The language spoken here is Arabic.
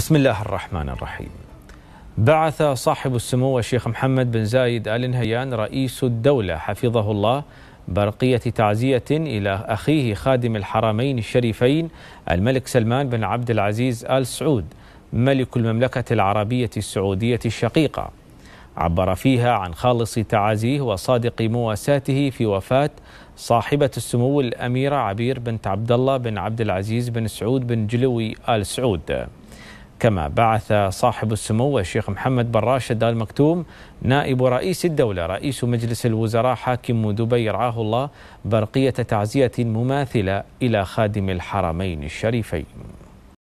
بسم الله الرحمن الرحيم بعث صاحب السمو الشيخ محمد بن زايد آل نهيان رئيس الدولة حفظه الله برقية تعزية إلى أخيه خادم الحرمين الشريفين الملك سلمان بن عبد العزيز آل سعود ملك المملكة العربية السعودية الشقيقة عبر فيها عن خالص تعازيه وصادق مواساته في وفاة صاحبة السمو الأميرة عبير بنت عبد الله بن عبد العزيز بن سعود بن جلوي آل سعود كما بعث صاحب السمو الشيخ محمد بن راشد آل مكتوم نائب رئيس الدولة رئيس مجلس الوزراء حاكم دبي رعاه الله برقية تعزية مماثلة إلى خادم الحرمين الشريفين